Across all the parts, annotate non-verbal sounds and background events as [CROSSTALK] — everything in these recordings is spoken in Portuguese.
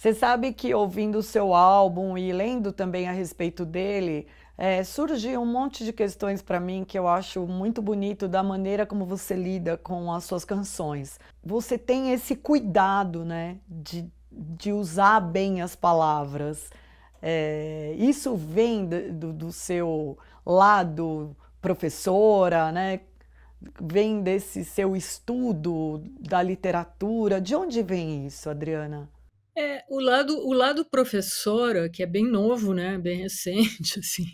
Você sabe que ouvindo o seu álbum e lendo também a respeito dele, é, um monte de questões para mim que eu acho muito bonito da maneira como você lida com as suas canções. Você tem esse cuidado, né, de, de usar bem as palavras. É, isso vem do, do seu lado professora, né? Vem desse seu estudo da literatura. De onde vem isso, Adriana? É, o, lado, o lado professora, que é bem novo, né? Bem [LAUGHS] recente, assim,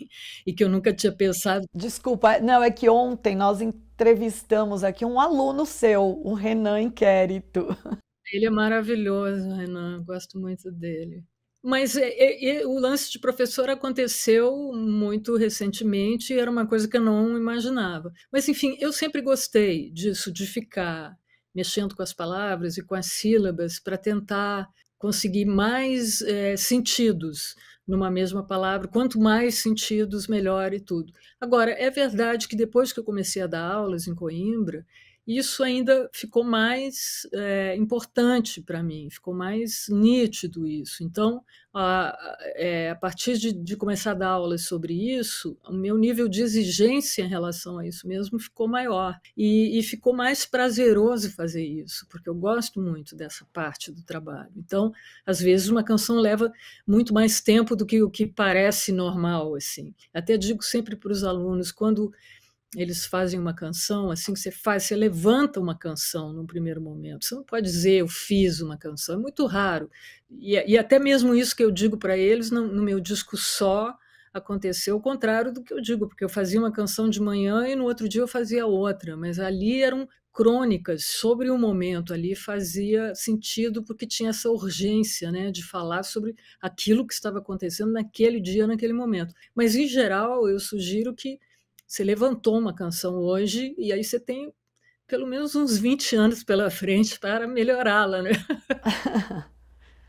e que eu nunca tinha pensado. Desculpa, não, é que ontem nós entrevistamos aqui um aluno seu, o Renan Inquérito. Ele é maravilhoso, Renan, gosto muito dele. Mas é, é, é, o lance de professor aconteceu muito recentemente e era uma coisa que eu não imaginava. Mas, enfim, eu sempre gostei disso, de ficar mexendo com as palavras e com as sílabas para tentar conseguir mais é, sentidos numa mesma palavra. Quanto mais sentidos, melhor e tudo. Agora, é verdade que depois que eu comecei a dar aulas em Coimbra, isso ainda ficou mais é, importante para mim, ficou mais nítido isso. Então, a, é, a partir de, de, começar a dar aulas sobre isso, o meu nível de exigência em relação a isso mesmo ficou maior. E, e ficou mais prazeroso fazer isso, porque eu gosto muito dessa parte do trabalho. Então, às vezes, uma canção leva muito mais tempo do que o que parece normal. assim. Até digo sempre para os alunos, quando eles fazem uma canção, assim que você faz, você levanta uma canção num primeiro momento. Você não pode dizer eu fiz uma canção, é muito raro. E, é, e até mesmo isso que eu digo para eles no, no, meu disco só aconteceu o contrário do que eu digo, porque eu fazia uma canção de manhã e no outro dia eu fazia outra, mas ali eram crônicas sobre o momento ali fazia sentido porque tinha essa urgência, né, de falar sobre aquilo que estava acontecendo naquele dia, naquele momento. Mas em geral, eu sugiro que você levantou uma canção hoje e aí você tem pelo menos uns 20 anos pela frente para melhorá-la, né? [LAUGHS]